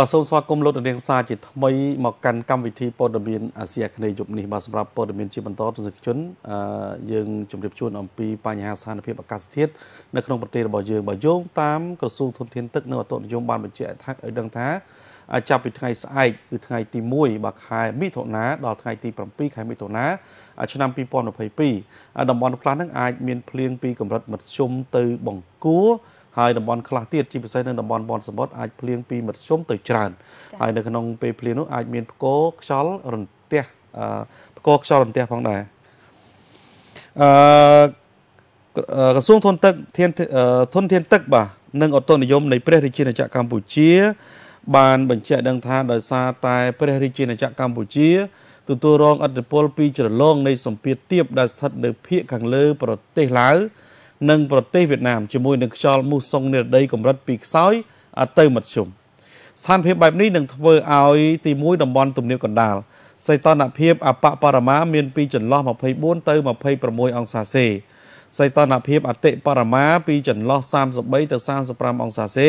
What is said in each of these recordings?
បាទសូមស្វាគមន៍លោកនាងសាជាថ្មីមកកាន់កម្មវិធីព័ត៌មានអាស៊ីអាគ្នេយ៍យប់នេះបាទសម្រាប់ព័ត៌មានជាបន្តទស្សនិកជនអឺយើងជម្រាបជូនអំពីបញ្ហាស្ថានភាពអាកាសធាតុនៅក្នុងប្រទេសរបស់យើងបើយោងតាមក្រសួងធនធាន ទឹកនៅអតនយោបានបញ្ជាក់ថាឲ្យដឹងថាចាប់ពីថ្ងៃស្អែកគឺថ្ងៃទី1បាទខែមិថុនាដល់ថ្ងៃទី7ខែមិថុនាឆ្នាំ2022តំបន់ខ្លះនឹងអាចមានភ្លៀងពីកម្រិតមធ្យមទៅបង្គួរហើយតំបន់ខ្លះទៀតជាពិសេសនៅតំបន់បនសមុទ្រអាចភ្លៀងពីមធ្យមទៅច្រើនហើយនៅក្នុងពេលភ្លៀងនោះអាចមានផ្គរខ្យល់រន្ទះផ្គរខ្យល់រន្ទះផងដែរអឺក្រសួងធនទឹកធានធនធានទឹកបាទនិងអតុនិយមនៃព្រះរាជាណាចក្រកម្ពុជា បានបញ្ជាក់ដឹងថាដោយសារតែព្រះរាជាណាចក្រកម្ពុជាទទួលរងឥទ្ធិពលពីជ្រលងនៃសម្ពាធទាបដែលស្ថិតនៅភាគខាងលើ ប្រទេសឡាវនិងប្រទេសវៀតណាមជាមួយនឹងខ្យល់មូសុងនិរដីកម្រិតពីខ្សោយទៅមធ្យមស្ថានភាពបែបនេះនឹងធ្វើឲ្យទី1តំបន់ទំនាបកណ្ដាលសីតុណ្ហភាពអបបរមាមានពីចន្លោះ24ទៅ26អង្សាសេសីតុណ្ហភាពអតិបរមាពីចន្លោះ33ទៅ35អង្សាសេ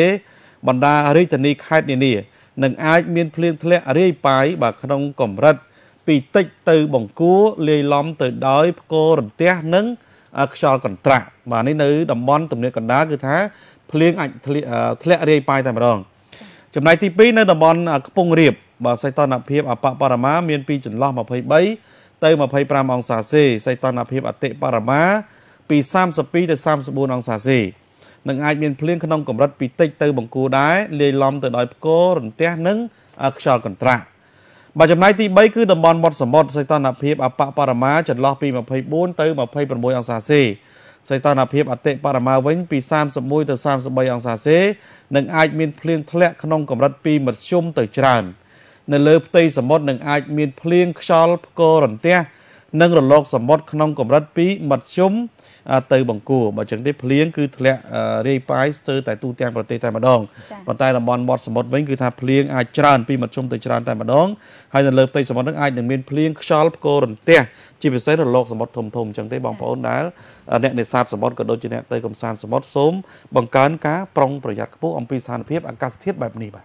បណ្ដារាជធានីខេត្តនានានឹងអាចមានភ្លៀងធ្លាក់រាយប៉ាយបាទក្នុងកម្រិតពីតិចទៅបង្គួរលាយឡំទៅដោយ ផ្គររន្ទះនិងខ្យល់កន្ត្រាក់បាទនេះនៅតំបន់ទំនាបកណ្ដាលគឺថាភ្លៀងអាចធ្លាក់រាយប៉ាយតែម្ដងចំណែកទី2នៅតំបន់ខ្ពង់រាបបាទសីតុណ្ហភាពអបបរមាមានពីចន្លោះ23ទៅ25អង្សាសេសីតុណ្ហភាពអតិបរមា ពី32ទៅ34អង្សាសេនឹងអាចមានភ្លៀងក្នុងកម្រិតពីតិចទៅបង្គួរដែរលាយឡំទៅដោយផ្គររន្ទះនិងខ្យល់កន្ត្រាក់បាទចំណាយទី3គឺតំបន់មាត់សមុទ្រសីតុណ្ហភាពអបបរមាចន្លោះពី24ទៅ26អង្សាសេសីតុណ្ហភាពអតិបរមាវិញពី31ទៅ33អង្សាសេនិងអាចមានភ្លៀងធ្លាក់ក្នុងកម្រិតពីមធ្យមទៅច្រើននៅលើផ្ទៃសមុទ្រនឹងអាចមានភ្លៀងខ្យល់ផ្គររន្ទះនិងរលកសមុទ្រក្នុងកម្រិត2មធ្យមទៅបង្គួរបើចឹងទេភ្លៀងគឺធ្លាក់រាយប៉ាយស្ទើរតែទូទាំងប្រទេសតែម្ដងប៉ុន្តែតំបន់មាត់សមុទ្រវិញគឺថាភ្លៀងអាចច្រើនពីមធ្យមទៅច្រើនតែម្ដងហើយនៅលើផ្ទៃសមុទ្រនឹងអាចនឹងមានភ្លៀងខ្យល់ផ្គររន្ទះជាពិសេសរលក សមុទ្រធំធំចឹងទេបងប្អូនដែលអ្នកនេសាទសមុទ្រក៏ដូចជាអ្នកទៅកំសាន្តសមុទ្រសូមបង្កើនការប្រុងប្រយ័ត្នខ្ពស់អំពីស្ថានភាពអាកាសធាតុបែបនេះបាទ